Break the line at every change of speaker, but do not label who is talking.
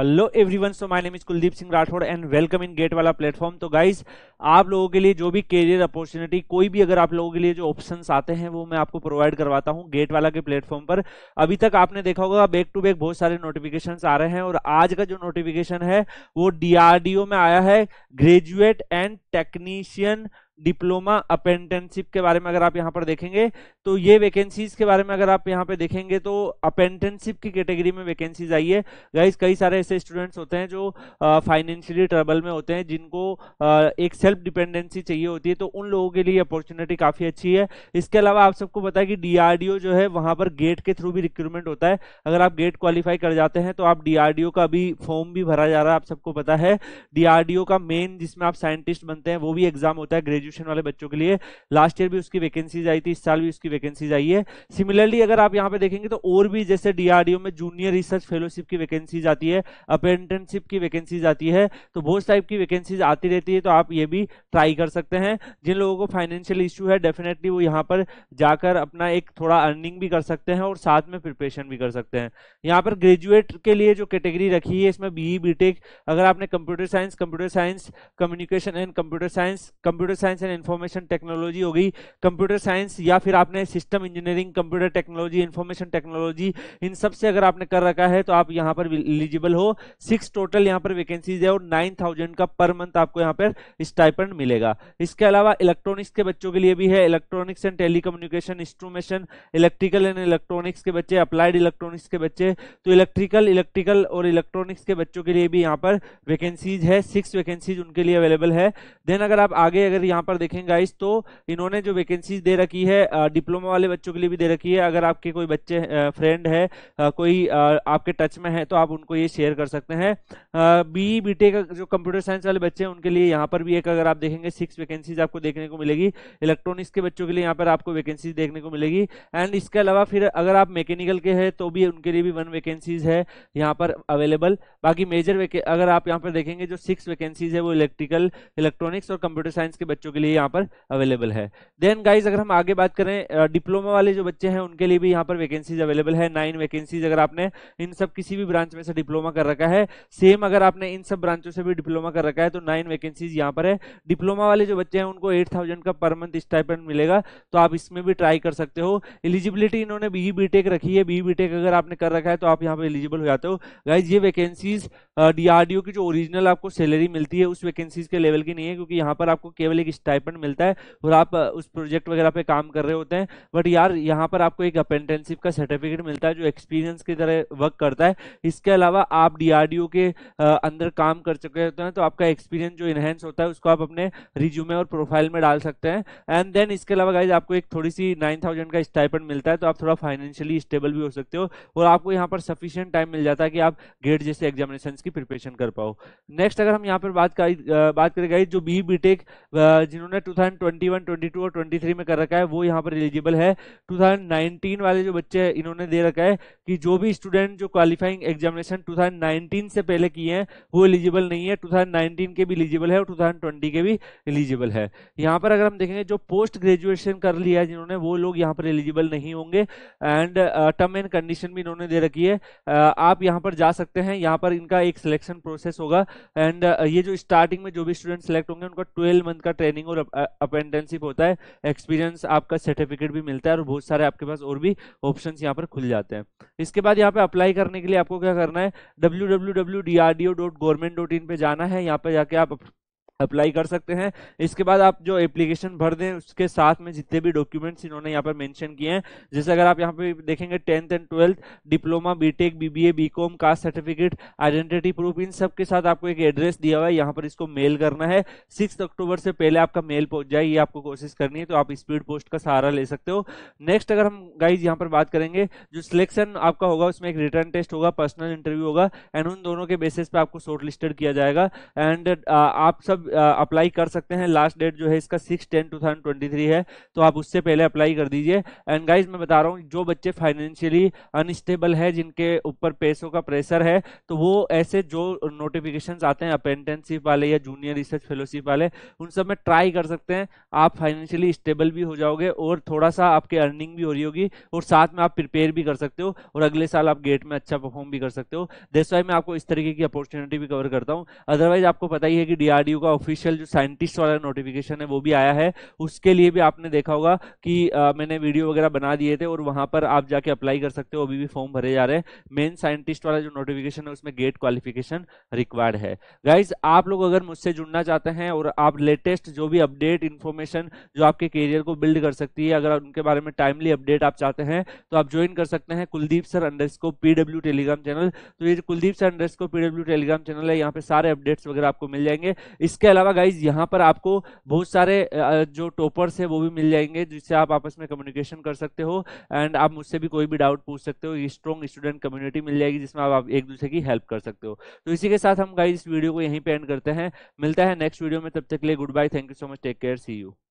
hello everyone so my name is Kuldeep Singh Rathore and welcome in gate वाला platform तो guys आप लोगों के लिए जो भी करियर अपॉर्चुनिटी कोई भी अगर आप लोगों के लिए जो ऑप्शंस आते हैं वो मैं आपको प्रोवाइड करवाता हूं गेट वाला के प्लेटफॉर्म पर अभी तक आपने देखा होगा बैक टू बैक बहुत सारे नोटिफिकेशन आ रहे हैं और आज का जो नोटिफिकेशन है वो डीआरडीओ में आया है graduate and technician diploma apprenticeship के बारे में अगर आप यहाँ पर देखेंगे तो ये वैकेंसीज के बारे में अगर आप यहाँ पे देखेंगे तो अपेंटेंटशिप की कैटेगरी में वैकेंसीज आई है गाइज कई सारे ऐसे स्टूडेंट्स होते हैं जो फाइनेंशियली ट्रबल में होते हैं जिनको आ, एक सेल्फ डिपेंडेंसी चाहिए होती है तो उन लोगों के लिए अपॉर्चुनिटी काफ़ी अच्छी है इसके अलावा आप सबको पता है कि डी जो है वहाँ पर गेट के थ्रू भी रिक्रूटमेंट होता है अगर आप गेट क्वालिफाई कर जाते हैं तो आप डी का भी फॉर्म भी भरा जा रहा है आप सबको पता है डी का मेन जिसमें आप साइंटिस्ट बनते हैं वो भी एग्जाम होता है ग्रेजुएट ग्रेजुएशन वाले बच्चों के लिए लास्ट ईयर भी उसकी वैकेंसीज आई थी इस साल भी उसकी वैकेंसीज आई है सिमिलरली अगर आप यहाँ पे देखेंगे तो और भी जैसे डीआरडीओ में जूनियर रिसर्च फेलोशिप की वैकेंसीज आती है अपेंटनशिप की वैकेंसीज आती है तो बहुत टाइप की वैकेंसीज आती रहती है तो आप ये भी ट्राई कर सकते हैं जिन लोगों को फाइनेंशियल इश्यू है डेफिनेटली वो यहाँ पर जाकर अपना एक थोड़ा अर्निंग भी कर सकते हैं और साथ में प्रिपरेशन भी कर सकते हैं यहाँ पर ग्रेजुएट के लिए जो कैटेगरी रखी है इसमें बीई बीटेक e अगर आपने computer science computer science communication and computer science computer science science and information technology हो गई कंप्यूटर साइंस या फिर आपने system engineering computer technology information technology इन सब से अगर आपने कर रखा है तो आप यहाँ पर एलिजिबल हो सिक्स टोटल यहाँ पर वैकेंसीज है और नाइन थाउजेंड का पर मंथ आपको यहाँ पर स्टाइपेंड मिलेगा इसके अलावा इलेक्ट्रॉनिक्स के बच्चों के लिए भी है electronics and telecommunication instrumentation electrical and electronics के बच्चे अप्लाइड इलेक्ट्रॉनिक्स के बच्चे तो इलेक्ट्रिकल इलेक्ट्रिकल और इलेक्ट्रॉनिक्स के बच्चों के लिए भी यहाँ पर वैकेंसीज है सिक्स वैकेंसीज उनके लिए अवेलेबल है देन अगर आप आगे अगर यहाँ यहाँ पर देखें गाइस तो इन्होंने जो वैकेंसीज दे रखी है डिप्लोमा वाले बच्चों के लिए भी दे रखी है अगर आपके कोई बच्चे फ्रेंड है कोई आपके टच में है तो आप उनको ये शेयर कर सकते हैं बी बी का जो कंप्यूटर साइंस वाले बच्चे हैं उनके लिए यहाँ पर भी एक अगर आप देखेंगे सिक्स वैकेंसीज आपको देखने को मिलेगी इलेक्ट्रॉनिक्स के बच्चों के लिए यहाँ पर आपको वैकेंसीज देखने को मिलेगी एंड इसके अलावा फिर अगर आप मैकेनिकल के हैं तो भी उनके लिए भी वन वैकेंसीज है यहाँ पर अवेलेबल बाकी मेजर अगर आप यहाँ पर देखेंगे जो सिक्स वैकेंसीज है वो इलेक्ट्रिकल इलेक्ट्रॉनिक्स और कंप्यूटर साइंस के बच्चों बच्चों के लिए यहाँ पर अवेलेबल है देन गाइज अगर हम आगे बात करें डिप्लोमा वाले जो बच्चे हैं उनके लिए भी यहाँ पर वैकेंसीज अवेलेबल है नाइन वैकेंसीज अगर आपने इन सब किसी भी ब्रांच में से डिप्लोमा कर रखा है सेम अगर आपने इन सब ब्रांचों से भी डिप्लोमा कर रखा है तो नाइन वैकेंसीज यहाँ पर है डिप्लोमा वाले जो बच्चे हैं उनको एट का पर मंथ स्टाइपेंड मिलेगा तो आप इसमें भी ट्राई कर सकते हो एलिजिबिलिटी इन्होंने बी बी रखी है बी बी अगर आपने कर रखा है तो आप यहाँ पर एलिजिबल हो जाते हो गाइज ये वैकेंसीज डीआरडीओ की जो ओरिजिनल आपको सैलरी मिलती है उस वैकेंसीज के लेवल की नहीं है क्योंकि यहाँ पर आपको केवल एक स्टाइपेंड मिलता है और आप उस प्रोजेक्ट वगैरह पे काम कर रहे होते हैं बट यार यहाँ पर आपको एक अपेंटेंसिप का सर्टिफिकेट मिलता है जो एक्सपीरियंस की तरह वर्क करता है इसके अलावा आप डी के अंदर काम कर चुके होते हैं तो आपका एक्सपीरियंस जो इनहेंस होता है उसको आप अपने रिज्यूमे और प्रोफाइल में डाल सकते हैं एंड देन इसके अलावा गाइज आपको एक थोड़ी सी नाइन का स्टाइपेंड मिलता है तो आप थोड़ा फाइनेंशियली स्टेबल भी हो सकते हो और आपको यहाँ पर सफिशियंट टाइम मिल जाता है कि आप गेट जैसे एग्जामिनेशन की प्रिपरेशन कर पाओ नेक्स्ट अगर हम यहाँ पर बात कर बात करें गाइज जो बी बीटेक जिन्होंने 2021, 22 और 23 में कर रखा है वो यहाँ पर एलिजिबल है 2019 वाले जो बच्चे हैं इन्होंने दे रखा है कि जो भी स्टूडेंट जो क्वालिफाइंग एग्जामिनेशन 2019 से पहले किए हैं वो एलिजिबल नहीं है 2019 के भी एलिजिबल है और 2020 के भी एलिजिबल है यहाँ पर अगर हम देखेंगे जो पोस्ट ग्रेजुएशन कर लिया है जिन्होंने वो लोग यहाँ पर एलिजिबल नहीं होंगे एंड टर्म एंड कंडीशन भी इन्होंने दे रखी है uh, आप यहाँ पर जा सकते हैं यहाँ पर इनका एक सिलेक्शन प्रोसेस होगा एंड uh, ये जो स्टार्टिंग में जो भी स्टूडेंट सेलेक्ट होंगे उनका ट्वेल्व मंथ का ट्रेनिंग ट्रेनिंग और अपेंडेंसिप होता है एक्सपीरियंस आपका सर्टिफिकेट भी मिलता है और बहुत सारे आपके पास और भी ऑप्शन यहाँ पर खुल जाते हैं इसके बाद यहाँ पे अप्लाई करने के लिए आपको क्या करना है डब्ल्यू पे जाना है यहाँ पर जाके आप अप्लाई कर सकते हैं इसके बाद आप जो एप्लीकेशन भर दें उसके साथ में जितने भी डॉक्यूमेंट्स इन्होंने यहाँ पर मेंशन किए हैं जैसे अगर आप यहाँ पे देखेंगे tenth and twelfth diploma BTech BBA BCom caste certificate identity proof इन सब के साथ आपको एक एड्रेस दिया हुआ है यहाँ पर इसको मेल करना है सिक्स अक्टूबर से पहले आपका मेल पहुंच जाए ये आपको कोशिश करनी है तो आप स्पीड पोस्ट का सहारा ले सकते हो नेक्स्ट अगर हम गाइज यहाँ पर बात करेंगे जो सिलेक्शन आपका होगा उसमें एक रिटर्न टेस्ट होगा पर्सनल इंटरव्यू होगा एंड उन दोनों के बेसिस पर आपको शॉर्ट लिस्टेड किया जाएगा एंड आप सब अप्लाई कर सकते हैं लास्ट डेट जो है इसका six ten two thousand twenty three है तो आप उससे पहले अप्लाई कर दीजिए एंड गाइज मैं बता रहा हूँ जो बच्चे फाइनेंशियली अनस्टेबल है जिनके ऊपर पैसों का प्रेशर है तो वो ऐसे जो नोटिफिकेशन आते हैं अपेंटेंसिप वाले या जूनियर रिसर्च फेलोशिप वाले उन सब में ट्राई कर सकते हैं आप फाइनेंशियली स्टेबल भी हो जाओगे और थोड़ा सा आपके अर्निंग भी हो रही होगी और साथ में आप प्रिपेयर भी कर सकते हो और अगले साल आप गेट में अच्छा परफॉर्म भी कर सकते हो दैट्स वाई मैं आपको इस तरीके की अपॉर्चुनिटी भी कवर करता हूँ अदरवाइज आपको पता ही है कि डीआरडीयू का ऑफिशियल जो साइंटिस्ट वाला नोटिफिकेशन है वो भी आया है उसके लिए भी आपने देखा होगा कि आ, मैंने वीडियो वगैरह बना दिए थे और वहां पर आप जाके अप्लाई कर सकते हो अभी भी फॉर्म भरे जा रहे हैं मेन साइंटिस्ट वाला जो नोटिफिकेशन है उसमें गेट क्वालिफिकेशन रिक्वायर्ड है गाइज आप लोग अगर मुझसे जुड़ना चाहते हैं और आप लेटेस्ट जो भी अपडेट इन्फॉर्मेशन जो आपके करियर को बिल्ड कर सकती है अगर उनके बारे में टाइमली अपडेट आप चाहते हैं तो आप ज्वाइन कर सकते हैं Kuldeep sir under PW Telegram channel तो ये Kuldeep sir under PW Telegram channel है यहाँ पे सारे अपडेट्स वगैरह आपको मिल जाएंगे इसके अलावा गाइज यहाँ पर आपको बहुत सारे जो टॉपर्स है वो भी मिल जाएंगे जिससे आप आपस में कम्युनिकेशन कर सकते हो एंड आप मुझसे भी कोई भी डाउट पूछ सकते हो स्ट्रॉन्ग स्टूडेंट कम्युनिटी मिल जाएगी जिसमें आप एक दूसरे की हेल्प कर सकते हो तो इसी के साथ हम गाइज इस वीडियो को यहीं पे एंड करते हैं मिलता है नेक्स्ट वीडियो में तब तक के लिए goodbye thank you so much take care see you